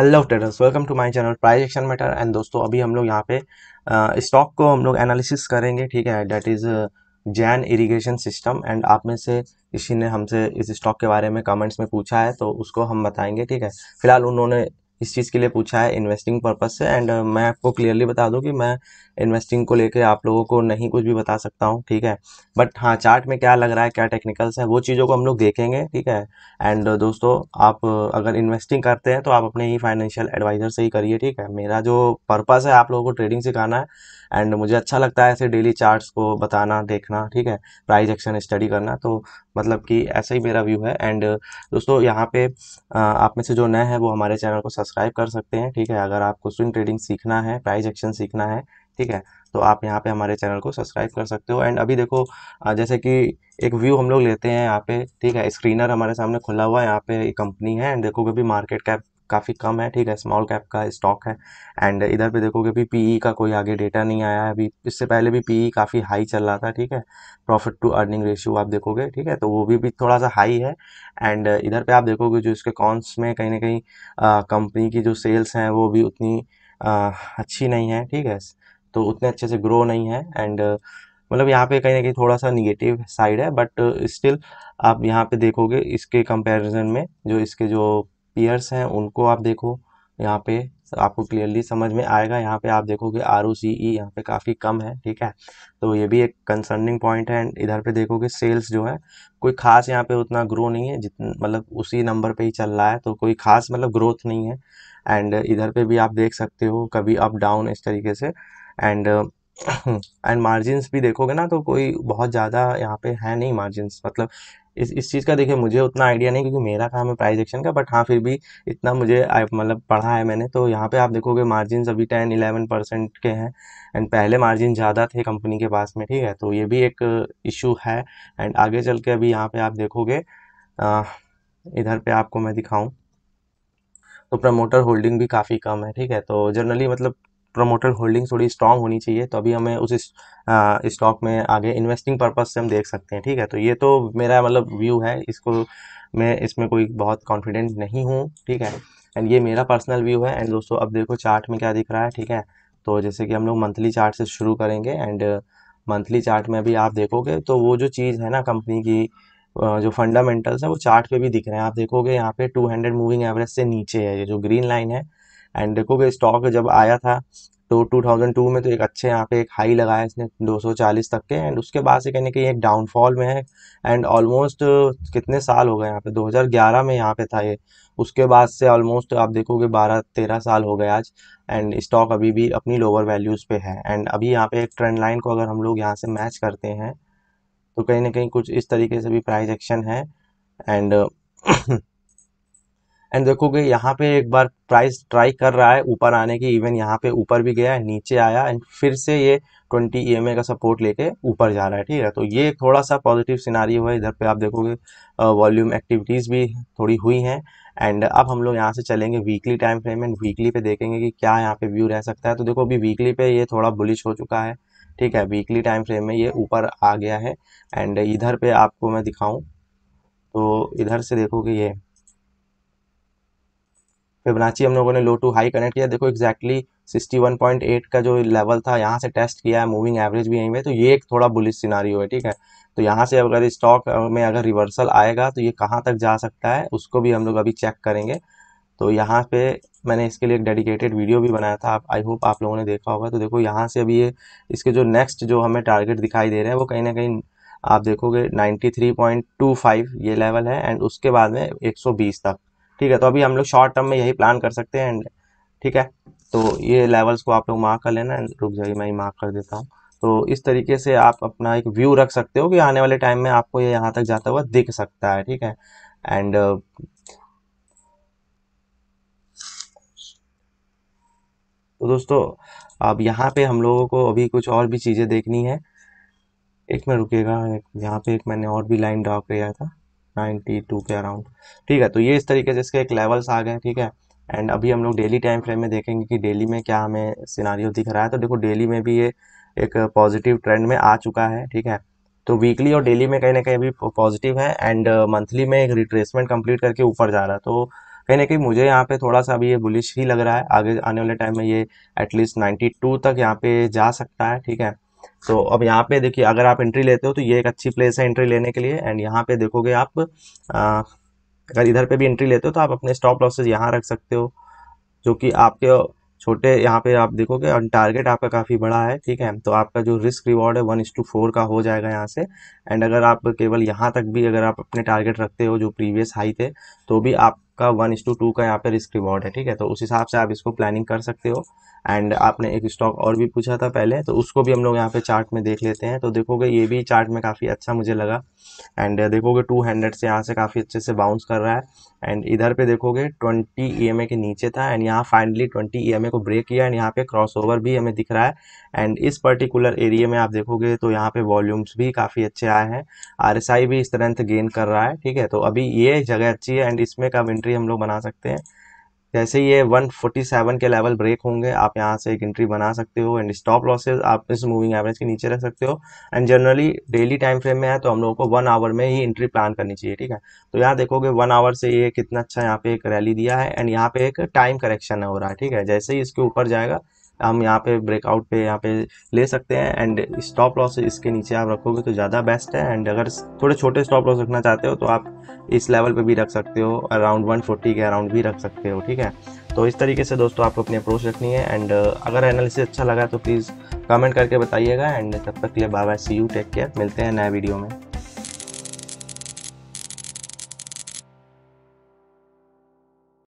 hello traders welcome to my channel price action matter and दोस्तों अभी हम लोग यहाँ पे स्टॉक को हम लोग एनालिसिस करेंगे ठीक है that is Jain irrigation system and आप में से किसी ने हमसे इस स्टॉक के बारे में कमेंट्स में पूछा है तो उसको हम बताएंगे ठीक है फिलहाल उन्होंने इस चीज़ के लिए पूछा है इन्वेस्टिंग पर्पज से एंड मैं आपको क्लियरली बता दूँ कि मैं इन्वेस्टिंग को लेके आप लोगों को नहीं कुछ भी बता सकता हूँ ठीक है बट हाँ चार्ट में क्या लग रहा है क्या टेक्निकल्स है वो चीज़ों को हम लोग देखेंगे ठीक है एंड दोस्तों आप अगर इन्वेस्टिंग करते हैं तो आप अपने ही फाइनेंशियल एडवाइज़र से ही करिए ठीक है मेरा जो पर्पज़ है आप लोगों को ट्रेडिंग सिखाना है एंड मुझे अच्छा लगता है ऐसे डेली चार्ट को बताना देखना ठीक है प्राइज एक्शन स्टडी करना तो मतलब कि ऐसा ही मेरा व्यू है एंड दोस्तों यहाँ पे आप में से जो नए हैं वो हमारे चैनल को सब्सक्राइब कर सकते हैं ठीक है अगर आपको स्विंग ट्रेडिंग सीखना है प्राइज एक्शन सीखना है ठीक है तो आप यहाँ पे हमारे चैनल को सब्सक्राइब कर सकते हो एंड अभी देखो जैसे कि एक व्यू हम लोग लेते हैं यहाँ पे ठीक है स्क्रीनर हमारे सामने खुला हुआ है यहाँ पे कंपनी है एंड देखोगे भी मार्केट कैप काफ़ी कम है ठीक है स्मॉल कैप का स्टॉक है एंड इधर पे देखोगे भी पीई e का कोई आगे डेटा नहीं आया है अभी इससे पहले भी पीई e काफ़ी हाई चल रहा था ठीक है प्रॉफिट टू अर्निंग रेशियो आप देखोगे ठीक है तो वो भी, भी थोड़ा सा हाई है एंड इधर पे आप देखोगे जो इसके कॉन्स में कहीं ना कहीं कंपनी की जो सेल्स हैं वो भी उतनी आ, अच्छी नहीं है ठीक है तो उतने अच्छे से ग्रो नहीं है एंड uh, मतलब यहाँ पे कहीं ना कहीं थोड़ा सा निगेटिव साइड है बट स्टिल uh, आप यहाँ पे देखोगे इसके कंपैरिजन में जो इसके जो पीयर्स हैं उनको आप देखो यहाँ पे आपको क्लियरली समझ में आएगा यहाँ पे आप देखोगे आर ओ सी ई यहाँ पे काफ़ी कम है ठीक है तो ये भी एक कंसर्निंग पॉइंट है एंड इधर पे देखोगे सेल्स जो है कोई खास यहाँ पे उतना ग्रो नहीं है जित मतलब उसी नंबर पे ही चल रहा है तो कोई खास मतलब ग्रोथ नहीं है एंड इधर पे भी आप देख सकते हो कभी अप डाउन इस तरीके से एंड एंड मार्जिन्स भी देखोगे ना तो कोई बहुत ज़्यादा यहाँ पे है नहीं मार्जिन्स मतलब इस इस चीज़ का देखिए मुझे उतना आइडिया नहीं क्योंकि मेरा काम है प्राइस एक्शन का बट हाँ फिर भी इतना मुझे मतलब पढ़ा है मैंने तो यहाँ पे आप देखोगे मार्जिन अभी टेन इलेवन परसेंट के हैं एंड पहले मार्जिन ज़्यादा थे कंपनी के पास में ठीक है तो ये भी एक इशू है एंड आगे चल के अभी यहाँ पर आप देखोगे इधर पर आपको मैं दिखाऊँ तो प्रमोटर होल्डिंग भी काफ़ी कम है ठीक है तो जनरली मतलब प्रमोटर होल्डिंग थोड़ी स्ट्रांग होनी चाहिए तो अभी हमें उस स्टॉक में आगे इन्वेस्टिंग पर्पज से हम देख सकते हैं ठीक है तो ये तो मेरा मतलब व्यू है इसको मैं इसमें कोई बहुत कॉन्फिडेंट नहीं हूँ ठीक है एंड ये मेरा पर्सनल व्यू है एंड दोस्तों अब देखो चार्ट में क्या दिख रहा है ठीक है तो जैसे कि हम लोग मंथली चार्ट से शुरू करेंगे एंड मंथली चार्ट में अभी आप देखोगे तो वो जो चीज़ है ना कंपनी की जो फंडामेंटल्स है वो चार्ट पे भी दिख रहे हैं आप देखोगे यहाँ पे 200 मूविंग एवरेज से नीचे है ये जो ग्रीन लाइन है एंड देखोगे स्टॉक जब आया था तो 2002 में तो एक अच्छे यहाँ पे एक हाई लगाया इसने 240 तक के एंड उसके बाद से कहने के ये एक डाउनफॉल में है एंड ऑलमोस्ट कितने साल हो गए यहाँ पे 2011 में यहाँ पे था ये उसके बाद से ऑलमोस्ट आप देखोगे 12-13 साल हो गए आज एंड स्टॉक अभी भी अपनी लोअर वैल्यूज़ पे है एंड अभी यहाँ पे एक ट्रेंड लाइन को अगर हम लोग यहाँ से मैच करते हैं तो कहीं ना कहीं कुछ इस तरीके से भी प्राइज एक्शन है एंड एंड देखोगे यहाँ पे एक बार प्राइस ट्राई कर रहा है ऊपर आने की इवन यहाँ पे ऊपर भी गया है नीचे आया एंड फिर से ये 20 ई e का सपोर्ट लेके ऊपर जा रहा है ठीक है तो ये थोड़ा सा पॉजिटिव हुआ है इधर पे आप देखोगे वॉल्यूम एक्टिविटीज़ भी थोड़ी हुई हैं एंड अब हम लोग यहाँ से चलेंगे weekly time frame and weekly पे देखेंगे कि क्या यहाँ पे व्यू रह सकता है तो देखो अभी वीकली पे ये थोड़ा बुलिश हो चुका है ठीक है वीकली टाइम फ्रेम में ये ऊपर आ गया है एंड इधर पे आपको मैं दिखाऊँ तो इधर से देखोगे ये फिबनाची हम लोगों ने लो टू हाई कनेक्ट किया देखो एक्जैक्टली 61.8 का जो लेवल था यहाँ से टेस्ट किया है मूविंग एवरेज भी यहीं पे तो ये एक थोड़ा बुलिस सिनारी है ठीक है तो यहाँ से अगर स्टॉक में अगर रिवर्सल आएगा तो ये कहाँ तक जा सकता है उसको भी हम लोग अभी चेक करेंगे तो यहाँ पे मैंने इसके लिए एक डेडिकेटेड वीडियो भी बनाया था आप आई होप आप लोगों ने देखा होगा तो देखो यहाँ से अभी ये इसके जो नेक्स्ट जो हमें टारगेट दिखाई दे रहे हैं वो कहीं ना कहीं आप देखोगे 93.25 ये लेवल है एंड उसके बाद में 120 तक ठीक है तो अभी हम लोग शॉर्ट टर्म में यही प्लान कर सकते हैं एंड ठीक है तो ये लेवल्स को आप लोग मार्क कर लेना रुक जाइए मैं ही मार्क कर देता हूँ तो इस तरीके से आप अपना एक व्यू रख सकते हो कि आने वाले टाइम में आपको ये यहाँ तक जाता हुआ दिख सकता है ठीक है एंड तो दोस्तों अब यहाँ पे हम लोगों को अभी कुछ और भी चीज़ें देखनी है एक मिनट रुकेगा यहाँ पे एक मैंने और भी लाइन ड्रॉ किया था नाइन्टी टू के अराउंड ठीक है तो ये इस तरीके से इसके एक लेवल्स आ गए ठीक है एंड अभी हम लोग डेली टाइम फ्रेम में देखेंगे कि डेली में क्या हमें सिनारियो दिख रहा है तो देखो डेली में भी ये एक पॉजिटिव ट्रेंड में आ चुका है ठीक है तो वीकली और डेली में कहीं ना कहीं भी पॉजिटिव है एंड मंथली में एक रिट्रेसमेंट कंप्लीट करके ऊपर जा रहा है तो कहीं ना कहीं मुझे यहाँ पे थोड़ा सा अभी ये बुलिश ही लग रहा है आगे आने वाले टाइम में ये एटलीस्ट 92 तक यहाँ पे जा सकता है ठीक है सो तो so, अब यहाँ पे देखिए अगर आप एंट्री लेते हो तो ये एक अच्छी प्लेस है एंट्री लेने के लिए एंड यहाँ पे देखोगे आप आ, अगर इधर पे भी एंट्री लेते हो तो आप अपने स्टॉप लॉसेज यहाँ रख सकते हो जो कि आपके छोटे यहाँ पे आप देखोगे और टारगेट आपका काफ़ी बड़ा है ठीक है तो आपका जो रिस्क रिवॉर्ड है वन इस टू फोर का हो जाएगा यहाँ से एंड अगर आप केवल यहाँ तक भी अगर आप अपने टारगेट रखते हो जो प्रीवियस हाई थे तो भी आपका वन इस टू टू का यहाँ पे रिस्क रिवॉर्ड है ठीक है तो उस हिसाब से आप इसको प्लानिंग कर सकते हो एंड आपने एक स्टॉक और भी पूछा था पहले तो उसको भी हम लोग यहाँ पे चार्ट में देख लेते हैं तो देखोगे ये भी चार्ट में काफ़ी अच्छा मुझे लगा एंड देखोगे टू हंड्रेड से यहाँ से काफ़ी अच्छे से बाउंस कर रहा है एंड इधर पे देखोगे ट्वेंटी ई e के नीचे था एंड यहाँ फाइनली ट्वेंटी ई को ब्रेक किया एंड यहाँ पे क्रॉस भी हमें दिख रहा है एंड इस पर्टिकुलर एरिया में आप देखोगे तो यहाँ पे वॉल्यूम्स भी काफ़ी अच्छे आए हैं आर भी स्ट्रेंथ गेन कर रहा है ठीक है तो अभी ये जगह अच्छी है एंड इसमें कब एंट्री हम लोग बना सकते हैं जैसे ये 147 के लेवल ब्रेक होंगे आप यहाँ से एक एंट्री बना सकते हो एंड स्टॉप लॉसेज आप इस मूविंग एवरेज के नीचे रख सकते हो and generally daily time frame में है तो हम लोगों को वन आवर में ही एंट्री प्लान करनी चाहिए ठीक है तो यहाँ देखोगे वन आवर से ये कितना अच्छा यहाँ पे एक रैली दिया है एंड यहाँ पे एक टाइम करेक्शन हो रहा है ठीक है जैसे ही इसके ऊपर जाएगा हम यहाँ पे ब्रेकआउट पे यहाँ पे ले सकते हैं एंड स्टॉप लॉस इसके नीचे आप रखोगे तो ज़्यादा बेस्ट है एंड अगर थोड़े छोटे स्टॉप लॉस रखना चाहते हो तो आप इस लेवल पे भी रख सकते हो अराउंड 140 के अराउंड भी रख सकते हो ठीक है तो इस तरीके से दोस्तों आपको अपनी अप्रोच रखनी है एंड अगर एनालिसिस अच्छा लगा तो प्लीज़ कमेंट करके बताइएगा एंड तब तक के लिए बाबा सी यू टेक केयर मिलते हैं नए वीडियो में